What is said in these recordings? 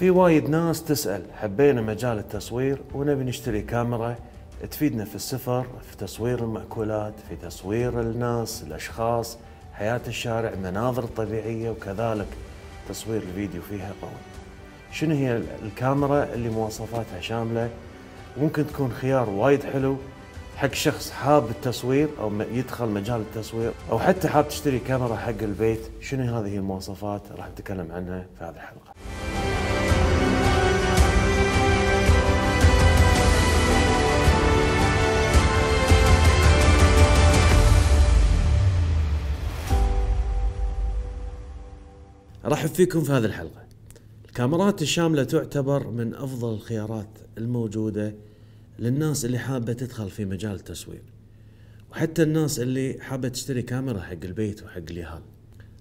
في وايد ناس تسأل حبينا مجال التصوير ونبي نشتري كاميرا تفيدنا في السفر في تصوير المأكولات في تصوير الناس الأشخاص حياة الشارع مناظر طبيعية وكذلك تصوير الفيديو فيها قوي شنو هي الكاميرا اللي مواصفاتها شاملة ممكن تكون خيار وايد حلو حق شخص حاب التصوير او يدخل مجال التصوير او حتى حاب تشتري كاميرا حق البيت شنو هذه المواصفات راح نتكلم عنها في هذه الحلقه ارحب فيكم في هذه الحلقة. الكاميرات الشاملة تعتبر من افضل الخيارات الموجودة للناس اللي حابة تدخل في مجال التصوير. وحتى الناس اللي حابة تشتري كاميرا حق البيت وحق اليهال.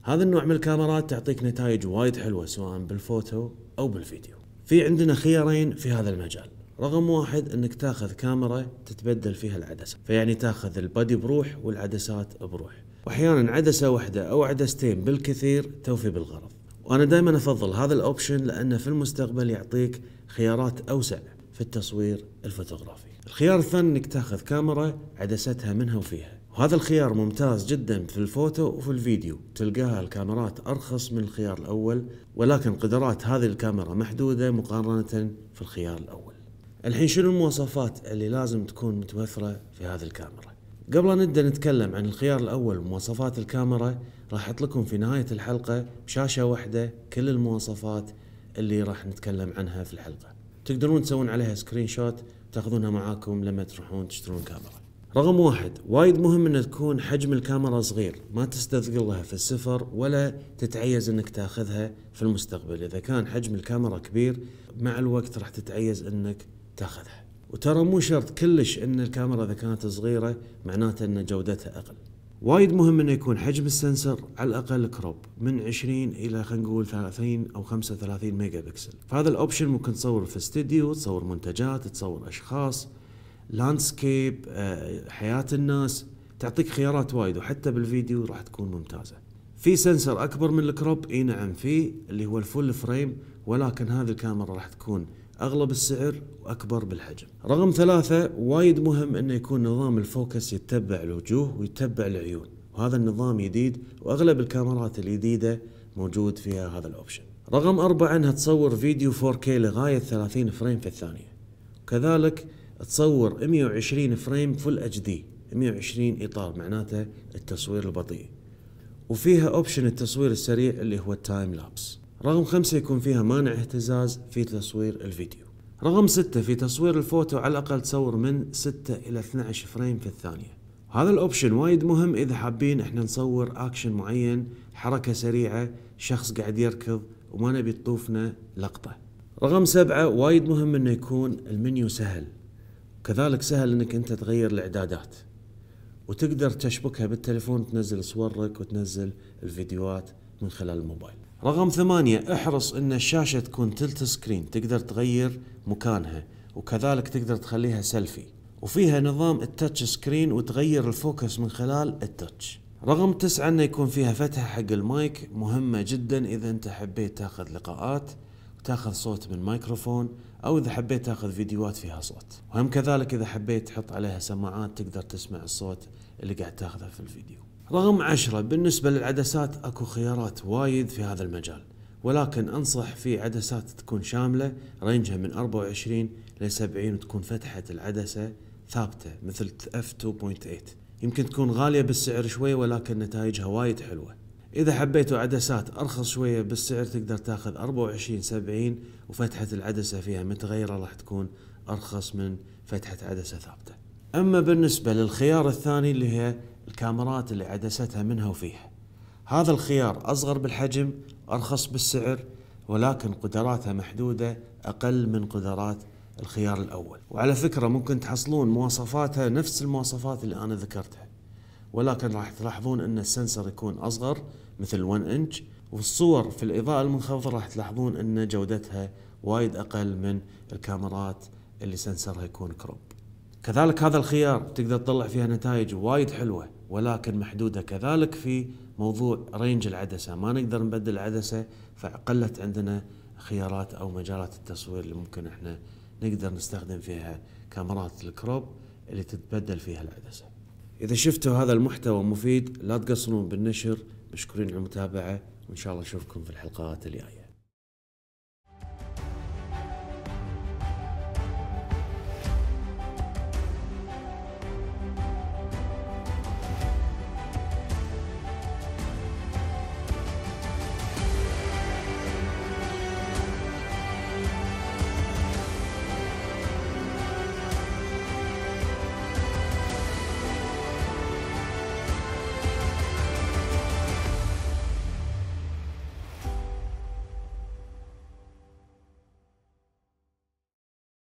هذا النوع من الكاميرات تعطيك نتائج وايد حلوة سواء بالفوتو او بالفيديو. في عندنا خيارين في هذا المجال. رقم واحد انك تاخذ كاميرا تتبدل فيها العدسة، فيعني تاخذ البادي بروح والعدسات بروح. واحيانا عدسه واحده او عدستين بالكثير توفي بالغرض وانا دائما افضل هذا الاوبشن لانه في المستقبل يعطيك خيارات اوسع في التصوير الفوتوغرافي الخيار الثاني انك تاخذ كاميرا عدستها منها وفيها وهذا الخيار ممتاز جدا في الفوتو وفي الفيديو تلقاها الكاميرات ارخص من الخيار الاول ولكن قدرات هذه الكاميرا محدوده مقارنه في الخيار الاول الحين شنو المواصفات اللي لازم تكون متوفره في هذه الكاميرا قبل أن نبدأ نتكلم عن الخيار الأول مواصفات الكاميرا راح أحط لكم في نهاية الحلقة بشاشة واحدة كل المواصفات اللي راح نتكلم عنها في الحلقة تقدرون تسوون عليها سكرين شوت تاخذونها معاكم لما تروحون تشترون كاميرا رقم واحد وايد مهم ان تكون حجم الكاميرا صغير ما تستثقلها في السفر ولا تتعيز انك تاخذها في المستقبل اذا كان حجم الكاميرا كبير مع الوقت راح تتعيز انك تاخذها وترى مو شرط كلش ان الكاميرا اذا كانت صغيره معناته ان جودتها اقل وايد مهم انه يكون حجم السنسر على الاقل كروب من 20 الى خلينا نقول 30 او 35 ميجا بكسل فهذا الاوبشن ممكن تصور في استديو تصور منتجات تصور اشخاص لاندسكيب آه، حياه الناس تعطيك خيارات وايد وحتى بالفيديو راح تكون ممتازه في سنسر اكبر من الكروب اي نعم في اللي هو الفول فريم ولكن هذه الكاميرا راح تكون أغلى بالسعر وأكبر بالحجم رقم ثلاثة وايد مهم أنه يكون نظام الفوكس يتبع الوجوه ويتبع العيون وهذا النظام جديد وأغلب الكاميرات الجديدة موجود فيها هذا الأوبشن رقم أربعة أنها تصور فيديو 4K لغاية 30 فريم في الثانية كذلك تصور 120 فريم فل اتش دي 120 اطار معناته التصوير البطيء وفيها اوبشن التصوير السريع اللي هو التايم لابس رقم خمسة يكون فيها مانع اهتزاز في تصوير الفيديو رقم ستة في تصوير الفوتو على الأقل تصور من ستة إلى 12 فريم في الثانية هذا الأوبشن وايد مهم إذا حابين إحنا نصور أكشن معين حركة سريعة شخص قاعد يركض وما نبي تطوفنا لقطة رقم سبعة وايد مهم إنه يكون المنيو سهل كذلك سهل إنك أنت تغير الإعدادات وتقدر تشبكها بالتليفون تنزل صورك وتنزل الفيديوهات من خلال الموبايل رقم ثمانية احرص ان الشاشة تكون تلت سكرين تقدر تغير مكانها وكذلك تقدر تخليها سيلفي وفيها نظام التاتش سكرين وتغير الفوكس من خلال التاتش رقم تسعة انه يكون فيها فتحة حق المايك مهمة جدا اذا انت حبيت تاخذ لقاءات وتاخذ صوت من مايكروفون او اذا حبيت تاخذ فيديوهات فيها صوت وهم كذلك اذا حبيت تحط عليها سماعات تقدر تسمع الصوت اللي قاعد تاخذه في الفيديو رقم عشرة بالنسبة للعدسات أكو خيارات وايد في هذا المجال ولكن أنصح في عدسات تكون شاملة رينجها من 24 ل 70 وتكون فتحة العدسة ثابتة مثل F2.8 يمكن تكون غالية بالسعر شوي ولكن نتائجها وايد حلوة إذا حبيتوا عدسات أرخص شوية بالسعر تقدر تاخذ 24 70 وفتحة العدسة فيها متغيرة راح تكون أرخص من فتحة عدسة ثابتة أما بالنسبة للخيار الثاني اللي هي الكاميرات اللي عدستها منها وفيها هذا الخيار أصغر بالحجم أرخص بالسعر ولكن قدراتها محدودة أقل من قدرات الخيار الأول وعلى فكرة ممكن تحصلون مواصفاتها نفس المواصفات اللي أنا ذكرتها ولكن راح تلاحظون أن السنسر يكون أصغر مثل 1 إنش والصور في الإضاءة المنخفضة راح تلاحظون أن جودتها وايد أقل من الكاميرات اللي سنسرها يكون كروب كذلك هذا الخيار تقدر تطلع فيها نتائج وايد حلوه ولكن محدودة كذلك في موضوع رينج العدسة ما نقدر نبدل العدسة فقلت عندنا خيارات أو مجالات التصوير اللي ممكن احنا نقدر نستخدم فيها كاميرات الكروب اللي تتبدل فيها العدسة إذا شفتوا هذا المحتوى مفيد لا تقصرون بالنشر مشكورين على المتابعة وإن شاء الله أشوفكم في الحلقات الجاية